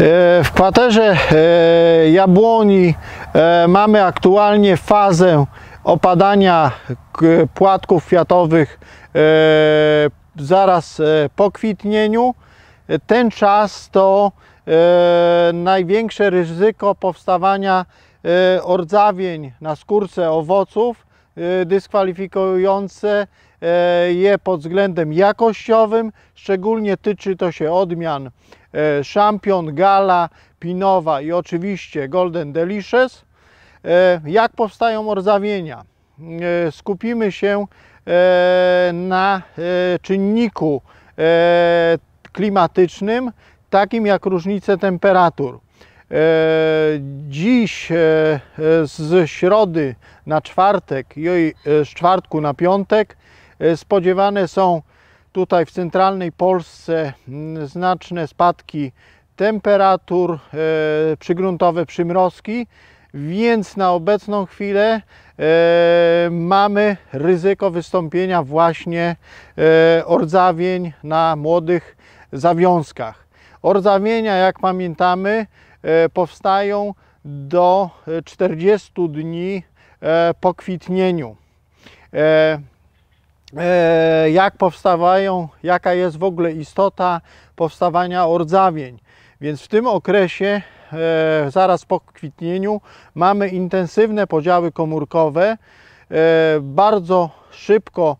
E, w kwaterze e, jabłoni e, mamy aktualnie fazę opadania płatków kwiatowych zaraz po kwitnieniu. Ten czas to największe ryzyko powstawania ordzawień na skórce owoców dyskwalifikujące E, je pod względem jakościowym. Szczególnie tyczy to się odmian Champion, e, Gala, Pinowa i oczywiście Golden Delicious. E, jak powstają orzawienia? Skupimy się na czynniku klimatycznym, takim jak różnice temperatur. Dziś z środy na czwartek i z czwartku na piątek E, spodziewane są tutaj w centralnej Polsce mm, znaczne spadki temperatur, e, przygruntowe przymrozki, więc na obecną chwilę e, mamy ryzyko wystąpienia właśnie ordzawień na młodych zawiązkach. Ordzawienia, jak pamiętamy, powstają do 40 dni po kwitnieniu. E, jak powstawają, jaka jest w ogóle istota powstawania ordzawień. Więc w tym okresie, e, zaraz po kwitnieniu, mamy intensywne podziały komórkowe. E, bardzo szybko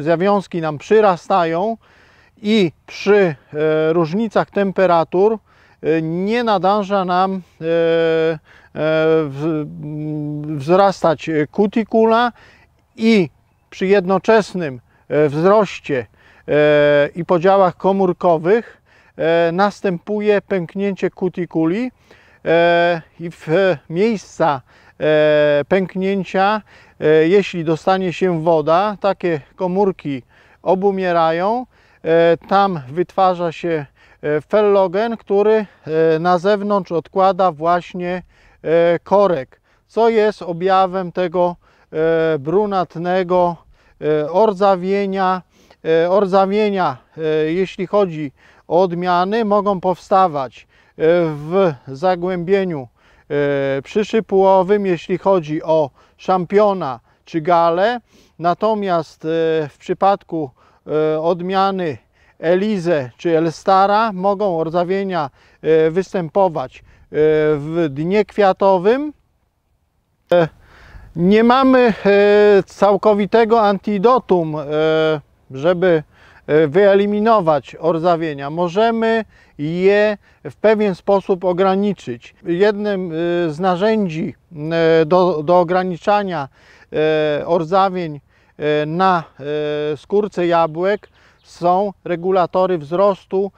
zawiązki nam przyrastają i przy różnicach temperatur nie nadąża nam wzrastać kutikula i przy jednoczesnym e, wzroście e, i podziałach komórkowych e, następuje pęknięcie kutikuli i w miejsca pęknięcia, jeśli dostanie się woda, takie komórki obumierają, tam wytwarza się fellogen, który na zewnątrz odkłada właśnie korek, co jest objawem tego brunatnego E, ordzawienia. E, ordzawienia, e, jeśli chodzi o odmiany, mogą powstawać w zagłębieniu przyszypułowym, jeśli chodzi o szampiona czy galę. Natomiast w przypadku odmiany Elize czy Elstara mogą ordzawienia występować w dnie kwiatowym nie mamy e, całkowitego antidotum, e, żeby e, wyeliminować orzawienia. Możemy je w pewien sposób ograniczyć. Jednym z narzędzi do, do ograniczania orzawień na skórce jabłek są regulatory wzrostu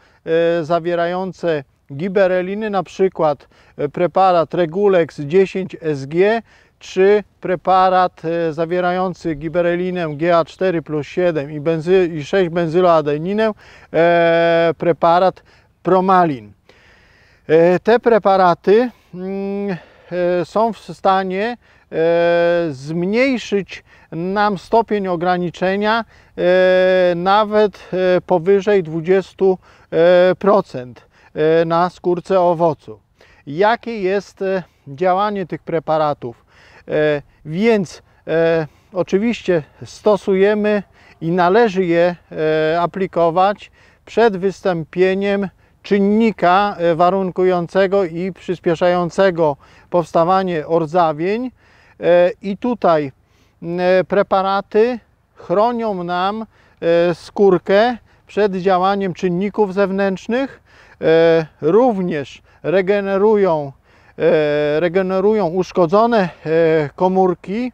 zawierające gibereliny, na przykład preparat Regulex 10 SG czy preparat e, zawierający giberelinę GA4 plus 7 i, benzy, i 6 benzyloadeninę, e, preparat promalin. E, te preparaty mm, e, są w stanie e, zmniejszyć nam stopień ograniczenia e, nawet powyżej 20% na skórce owocu. Jakie jest działanie tych preparatów? E, więc e, oczywiście stosujemy i należy je e, aplikować przed wystąpieniem czynnika warunkującego i przyspieszającego powstawanie ordzawień. I tutaj preparaty chronią nam skórkę przed działaniem czynników zewnętrznych, również regenerują E, regenerują uszkodzone e, komórki,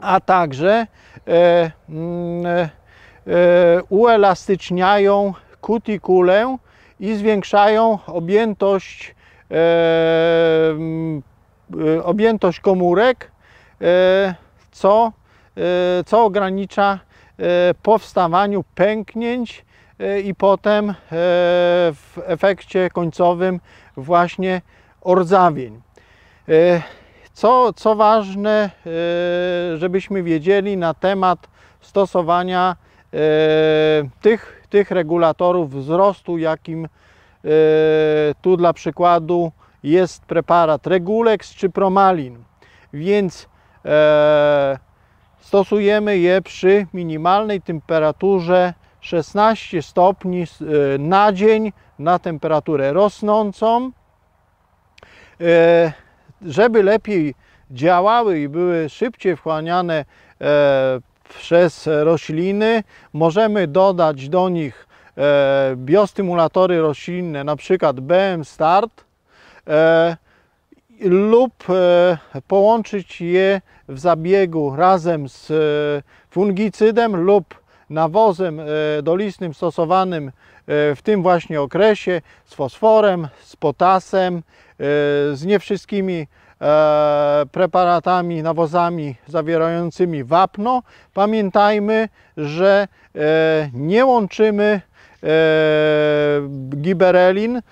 a także e, mm, uelastyczniają kutikulę i zwiększają objętość, mm, objętość komórek, co, co ogranicza powstawaniu pęknięć i potem w efekcie końcowym właśnie ordzawień. E, co, co ważne, e, żebyśmy wiedzieli na temat stosowania e, tych, tych regulatorów wzrostu, jakim tu dla przykładu jest preparat Regulex czy Promalin. Więc stosujemy je przy minimalnej temperaturze 16 stopni na dzień na temperaturę rosnącą E, żeby lepiej działały i były szybciej wchłaniane e, przez rośliny, możemy dodać do nich e, biostymulatory roślinne, na przykład BM Start lub połączyć je w zabiegu razem z fungicydem lub nawozem e, dolistnym stosowanym e, w tym właśnie okresie z fosforem, z potasem, e, z nie wszystkimi preparatami, nawozami zawierającymi wapno. Pamiętajmy, że nie łączymy giberelin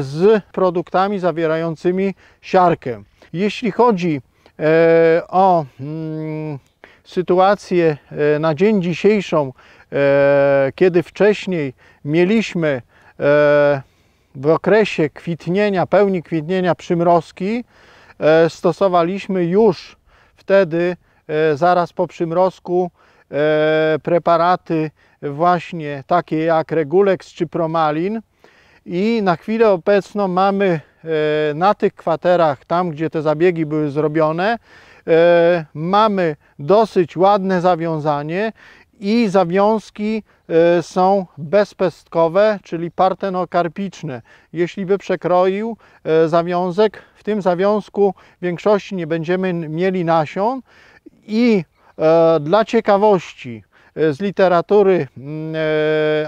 z produktami zawierającymi siarkę. Jeśli chodzi o mm, sytuację e, na dzień dzisiejszą, e, kiedy wcześniej mieliśmy e, w okresie kwitnienia, pełni kwitnienia przymrozki, stosowaliśmy już wtedy, zaraz po przymrozku, preparaty właśnie takie jak Regulex czy Promalin i na chwilę obecną mamy na tych kwaterach, tam gdzie te zabiegi były zrobione, E, mamy dosyć ładne zawiązanie i zawiązki e, są bezpestkowe, czyli partenokarpiczne. Jeśli by przekroił e, zawiązek, w tym zawiązku w większości nie będziemy mieli nasion i dla ciekawości z literatury mm,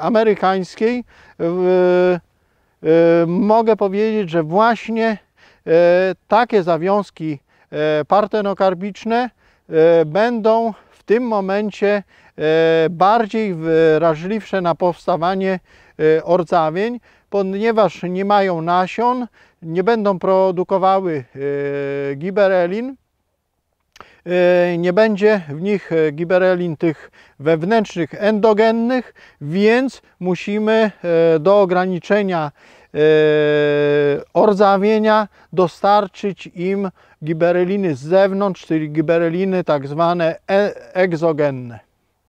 amerykańskiej mogę powiedzieć, że właśnie takie zawiązki E, partenokarpiczne e, będą w tym momencie e, bardziej wrażliwsze na powstawanie orzawień, ponieważ nie mają nasion, nie będą produkowały giberelin, nie będzie w nich giberelin tych wewnętrznych, endogennych, więc musimy do ograniczenia Yy, orzawienia dostarczyć im gibereliny z zewnątrz, czyli gibereliny tak zwane e-, egzogenne.